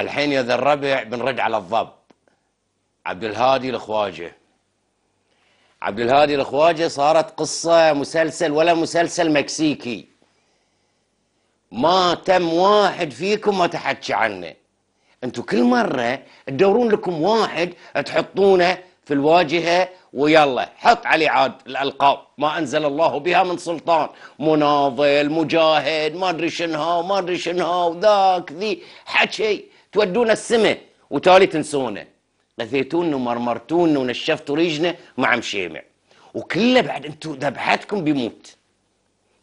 الحين يا ذا الربع بنرد على الضب عبد الهادي الخواجه عبد الهادي الخواجه صارت قصه مسلسل ولا مسلسل مكسيكي ما تم واحد فيكم ما تحكي عنه انتم كل مره تدورون لكم واحد تحطونه في الواجهه ويلا حط عليه عاد الالقاب ما انزل الله بها من سلطان مناضل مجاهد ما ادري شنها ما ادري شنها وذاك ذي حكي تودونا السما وتالي تنسونا غثيتونا ومرمرتونا ونشفتوا ريجنا مع مشيمع وكله بعد انتم ذبحتكم بيموت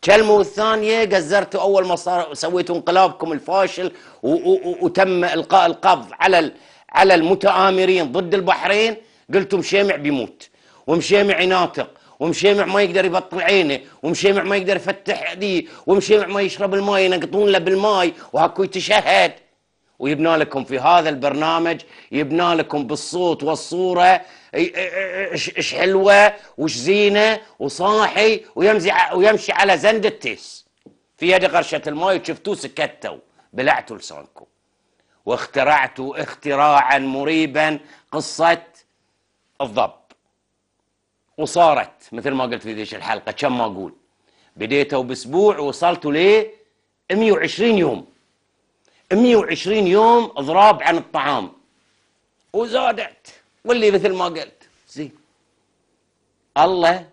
كلمة الثانية قزرتوا أول ما صار سويتوا انقلابكم الفاشل و... و... وتم إلقاء القبض على على المتآمرين ضد البحرين قلتوا مشيمع بيموت ومشيمع يناطق ومشيمع ما يقدر يبطل عينه ومشيمع ما يقدر يفتح ايديه ومشيمع ما يشرب الماي ينقطون له بالماي وهاكو يتشهد ويبنى لكم في هذا البرنامج يبنى لكم بالصوت والصوره ايش حلوه وش زينه وصاحي ويمزي ويمشي على زند التيس في يد قرشه الماي شفتوه سكتوا بلعتوا لسانكم واخترعتوا اختراعا مريبا قصه الضب وصارت مثل ما قلت في ذيش الحلقه كم ما اقول بديتوا باسبوع وصلتوا ل 120 يوم 120 يوم اضراب عن الطعام وزادت واللي مثل ما قلت زين الله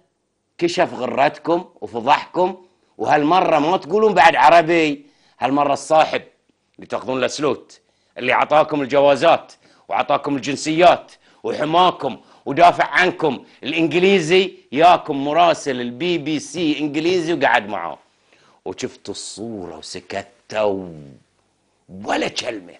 كشف غرتكم وفضحكم وهالمره ما تقولون بعد عربي هالمره الصاحب اللي تاخذون له سلوت اللي عطاكم الجوازات وعطاكم الجنسيات وحماكم ودافع عنكم الانجليزي ياكم مراسل البي بي سي انجليزي وقعد معاه وشفتوا الصوره وسكتوا ولا كلمه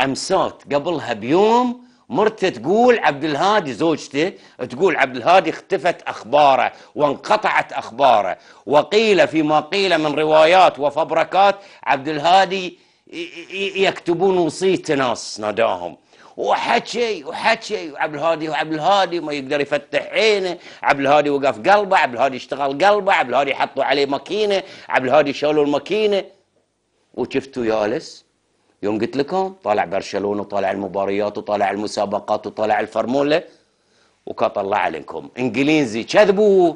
امسات قبلها بيوم مرته تقول عبد الهادي زوجته تقول عبد الهادي اختفت اخباره وانقطعت اخباره وقيل فيما قيل من روايات وفبركات عبد الهادي يكتبون وصيته ناس ناداهم وحكي وحكي وعبد الهادي وعبد الهادي ما يقدر يفتح عينه عبد الهادي وقف قلبه عبد الهادي اشتغل قلبه عبد الهادي حطوا عليه ماكينه عبد الهادي شالوا الماكينه وشفتوا يالس يوم قلت لكم طالع برشلونه وطالع المباريات وطالع المسابقات وطالع الفرموله وكطلع عليكم انجليزي كذبوا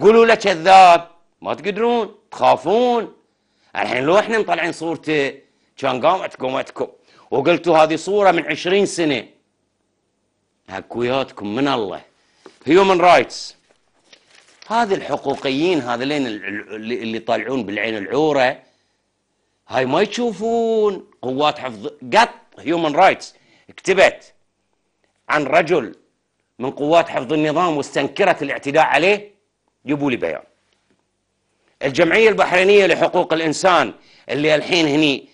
قولوا له كذاب ما تقدرون تخافون الحين لو احنا مطلعين صورته كان قامت قومتكم وقلتوا هذه صوره من عشرين سنه هكوياتكم من الله هيومن رايتس هذه الحقوقيين هذين اللي, اللي طالعون بالعين العوره هاي ما يشوفون قوات حفظ قط هيومن رايتس كتبت عن رجل من قوات حفظ النظام واستنكرت الاعتداء عليه جيبوا لي بيان الجمعيه البحرينيه لحقوق الانسان اللي الحين هني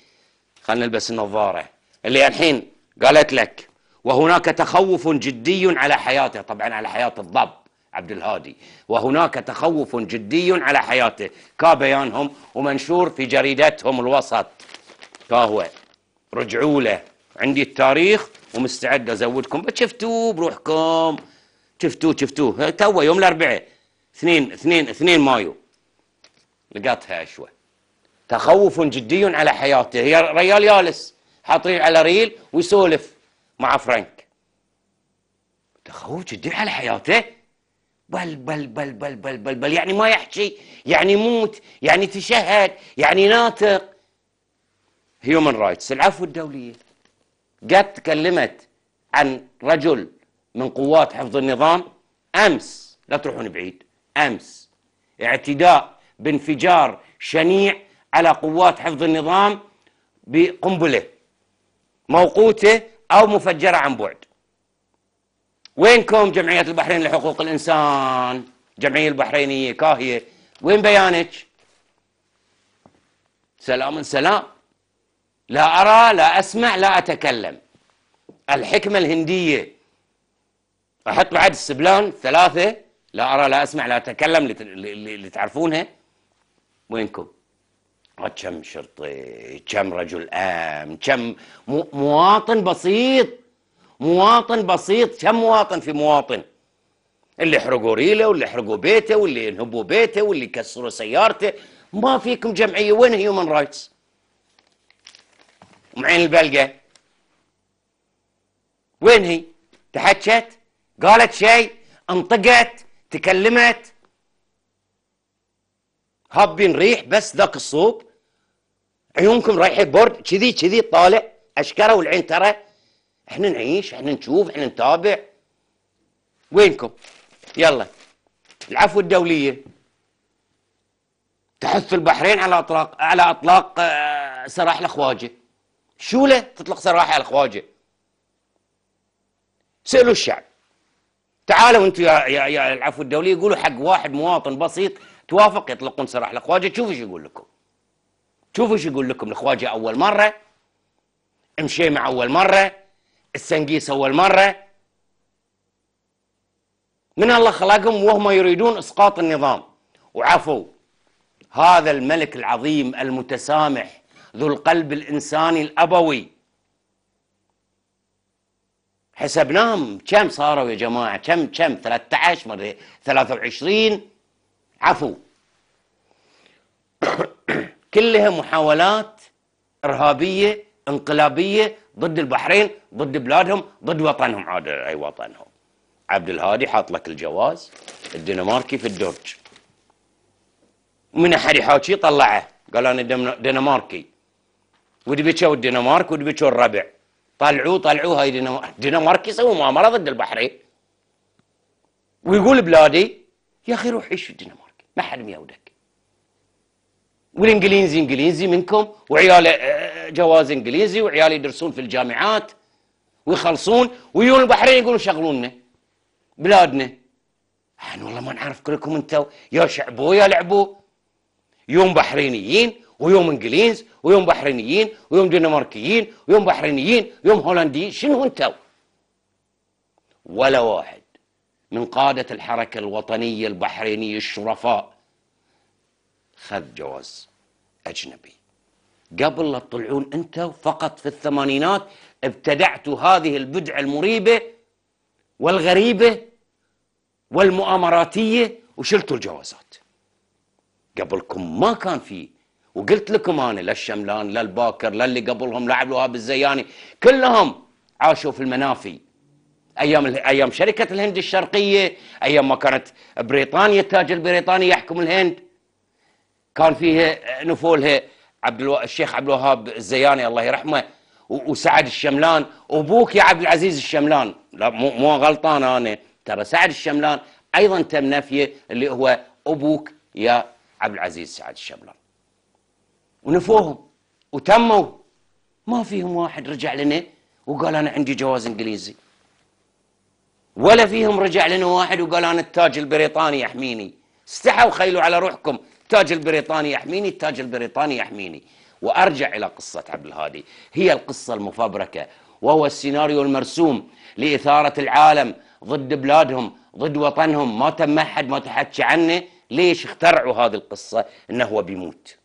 خلينا نلبس النظاره اللي الحين قالت لك وهناك تخوف جدي على حياته طبعا على حياه الضب عبد الهادي وهناك تخوف جدي على حياته كبيانهم ومنشور في جريدتهم الوسط كهو رجعوا له عندي التاريخ ومستعد ازودكم شفتوه بروحكم شفتوه شفتوه تو يوم الاربعاء 2 2 2 مايو لقطها اشوه تخوف جدي على حياته هي ريال يالس حاطين على ريل ويسولف مع فرانك تخوف جدي على حياته بل بل بل بل بل بل بل يعني ما يحكي يعني يموت يعني تشهد يعني ناطق هيومن رايتس العفو الدولية قد تكلمت عن رجل من قوات حفظ النظام أمس لا تروحون بعيد أمس اعتداء بانفجار شنيع على قوات حفظ النظام بقنبلة موقوتة أو مفجرة عن بعد وينكم جمعية البحرين لحقوق الإنسان جمعية البحرينية كاهية وين بيانك سلام سلام لا أرى لا أسمع لا أتكلم الحكمة الهندية أحط بعد السبلان ثلاثة لا أرى لا أسمع لا أتكلم اللي تعرفونها وينكم آه، كم شرطي كم رجل أمن كم مواطن بسيط مواطن بسيط كم مواطن في مواطن اللي حرقوا ريله واللي حرقوا بيته واللي ينهبوا بيته واللي كسروا سيارته ما فيكم جمعيه وين هيومن رايتس معين البلقه وين هي تحكت قالت شيء انطقت تكلمت هابين ريح بس ذاك الصوب عيونكم رايحه بورد كذي كذي طالع اشكره والعين ترى احنا نعيش احنا نشوف احنا نتابع وينكم يلا العفو الدولية تحث البحرين على اطلاق على اطلاق آه، سراح الاخواجه شو له تطلق سراح على الاخواجه سالوا الشعب تعالوا انتم يا, يا يا العفو الدولي يقولوا حق واحد مواطن بسيط توافق يطلقون سراح الاخواجه شوفوا ايش يقول لكم شوفوا ايش يقول لكم الاخواجه اول مره امشي مع اول مره السنقيس أول مرة من الله خلقهم وهم يريدون إسقاط النظام وعفوا هذا الملك العظيم المتسامح ذو القلب الإنساني الأبوي حسبناهم كم صاروا يا جماعة كم كم 13 مرة 23 عفو كلها محاولات إرهابية انقلابية ضد البحرين ضد بلادهم ضد وطنهم عاد اي وطنهم عبد الهادي حاط لك الجواز الدنماركي في الدرج ومن احد يحاكيه طلعه قال انا دنماركي ودبيتشو الدنمارك ودبيتشو الربع طلعوه طلعوه هاي دنمارك الدنمارك يسوي مؤامره ضد البحرين ويقول بلادي يا اخي روح عيش في الدنمارك ما حد ميودك والانجليزي انجليزي منكم وعيال جواز انجليزي وعيالي يدرسون في الجامعات ويخلصون ويجون البحرين يقولون شغلونا بلادنا احنا والله ما نعرف كلكم انتوا يا شعبو يا لعبو يوم بحرينيين ويوم انجليز ويوم بحرينيين ويوم دنماركيين ويوم بحرينيين ويوم هولنديين شنو انتوا ولا واحد من قادة الحركة الوطنية البحرينية الشرفاء خذ جواز أجنبي قبل لا تطلعون انتم فقط في الثمانينات ابتدعتوا هذه البدعه المريبه والغريبه والمؤامراتيه وشلتوا الجوازات قبلكم ما كان في وقلت لكم انا لا الشملان لا الباكر لا اللي قبلهم لا عبد الوهاب الزياني كلهم عاشوا في المنافي ايام ايام شركه الهند الشرقيه ايام ما كانت بريطانيا التاج البريطاني يحكم الهند كان فيها نفولها عبد الو... الشيخ عبد الوهاب الزياني الله يرحمه و... وسعد الشملان وابوك يا عبد العزيز الشملان لا مو مو غلطان انا ترى سعد الشملان ايضا تم نفيه اللي هو ابوك يا عبد العزيز سعد الشملان ونفوهم وتموا ما فيهم واحد رجع لنا وقال انا عندي جواز انجليزي ولا فيهم رجع لنا واحد وقال انا التاج البريطاني يحميني استحوا خيلوا على روحكم التاج البريطاني يحميني التاج البريطاني يحميني وارجع الى قصه عبد الهادي هي القصه المفبركه وهو السيناريو المرسوم لاثاره العالم ضد بلادهم ضد وطنهم ما تم احد ما تحكي عنه ليش اخترعوا هذه القصه انه هو بيموت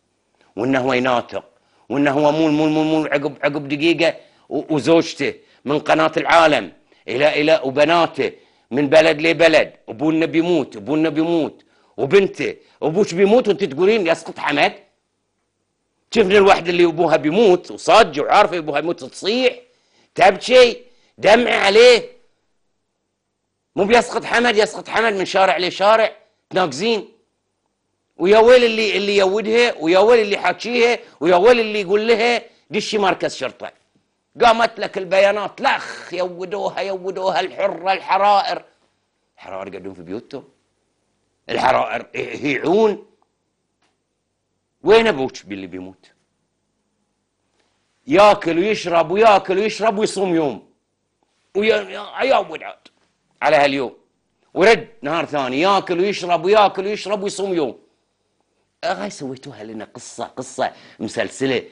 وانه هو يناطق وانه هو مول مول مول مول عقب عقب دقيقه وزوجته من قناه العالم الى الى وبناته من بلد لبلد ابونا بيموت ابونا بيموت وبنت ابوش بيموت وانت تقولين يسقط حمد شفنا الواحد اللي ابوها بيموت وصج وعارفه ابوها بيموت تصيح تبكي دمع عليه مو بيسقط حمد يسقط حمد من شارع لشارع تناقزين ويا ويل اللي اللي يودها ويا ويل اللي حاكيها ويا ويل اللي يقول لها دشي مركز شرطه قامت لك البيانات لخ يودوها يودوها الحره الحرائر الحرائر قاعدين في بيوتهم الحرائر يعون وين ابوك باللي بيموت ياكل ويشرب وياكل ويشرب ويصوم يوم ويا ايام ودعات على هاليوم ورد نهار ثاني ياكل ويشرب وياكل ويشرب ويصوم يوم هاي سويتوها لنا قصه قصه مسلسله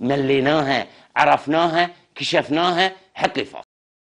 مليناها عرفناها كشفناها حقيقه